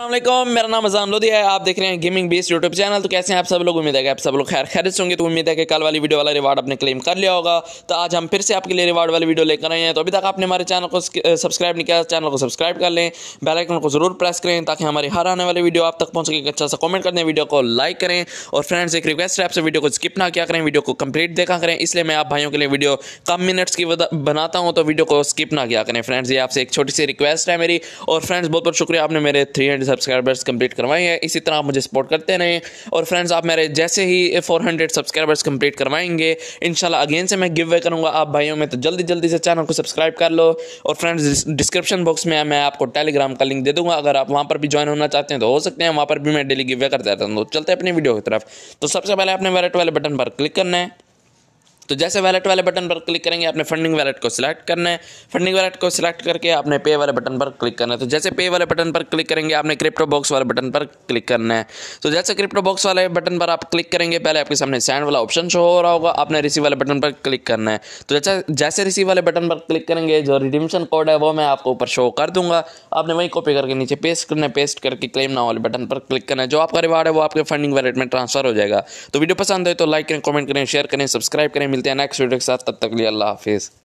अल्लाम मेरा नाम अजान लोधी है आप देख रहे हैं गेमिंग बेस यूट्यूब चैनल तो कैसे हैं आप सब लोग उम्मीद है कि आप सब लोग खैर खैरित होंगे तो उम्मीद है कि कल वाली वीडियो वाला रिवार्ड आपने क्लेम कर लिया होगा तो आज हम फिर से आपके लिए रिवार्ड वाली वीडियो लेकर आए हैं तो अभी तक आपने हमारे चैनल को सब्सक्राइब नहीं किया चैनल को सब्सक्राइब कर लें बेलाइकन को जरूर प्रेस करें ताकि हमारी हर आने वाली वीडियो आप तक पहुँच सके अच्छा सा कॉमेंट कर दें वीडियो को लाइक करें और फ्रेंड्स एक रिक्वेस्ट है आपसे वीडियो को स्किप ना क्या करें वीडियो को कंप्लीट देखा करें इसलिए मैं आप भाइयों के लिए वीडियो कम मिनट्स की बनाता हूँ तो वीडियो को स्किप ना क्या करें फ्रेंड्स ये आपसे एक छोटी सी रिक्वेस्ट है मेरी और फ्रेंड्स बहुत बहुत शुक्रिया आपने मेरे थ्री हंड्रेड सब्सक्राइबर्स कंप्लीट करवाई है इसी तरह आप मुझे सपोर्ट करते रहें और फ्रेंड्स आप मेरे जैसे ही फोर हंड्रेड सब्सक्राइबर्स कंप्लीट करवाएंगे इन अगेन से मैं गिव वे करूँगा आप भाइयों में तो जल्दी जल्दी से चैनल को सब्सक्राइब कर लो और फ्रेंड्स डिस्क्रिप्शन बॉक्स में मैं आपको टेलीग्राम का लिंक दे दूँगा अगर आप वहाँ पर भी ज्वाइन होना चाहते हैं तो हो सकते हैं वहाँ पर भी मैं डेली गिव वे करता रहता हूँ तो चलते अपनी वीडियो की तरफ तो सबसे पहले आपने मेरा वाले बटन पर क्लिक करना है तो जैसे वैलेट वाले बटन पर क्लिक करेंगे आपने फंडिंग वैलेट को सिलेक्ट करना है फंडिंग वैलेट को सिलेक्ट करके आपने पे वाले बटन पर क्लिक करना है तो जैसे पे वाले बटन पर क्लिक करेंगे आपने क्रिप्टो बॉक्स वाले बटन पर क्लिक करना है तो जैसे क्रिप्टो बॉक्स वाले बटन पर आप क्लिक करेंगे पहले आपके सामने सैंड वाला ऑप्शन शो हो रहा होगा आपने रिसीव वाले बटन पर क्लिक करना है तो जैसे जैसे रिसीव वाले बटन पर क्लिक करेंगे जो रिडीमशन कोड है वो मैं आपको ऊपर शो कर दूंगा आपने वहीं कॉपी करके नीचे पेस्ट करना है पेस्ट करके क्लेम ना वाले बटन पर क्लिक करना है जो आपका रिवार्ड है वो आपके फंडिंग वैलेट में ट्रांसफर हो जाएगा तो वीडियो पसंद है तो लाइक करें कॉमेंट करें शेयर करें सब्सक्राइब करें मिलते हैं नेक्स्ट वीडियो के साथ तब तक लिए अल्लाह हाफिज़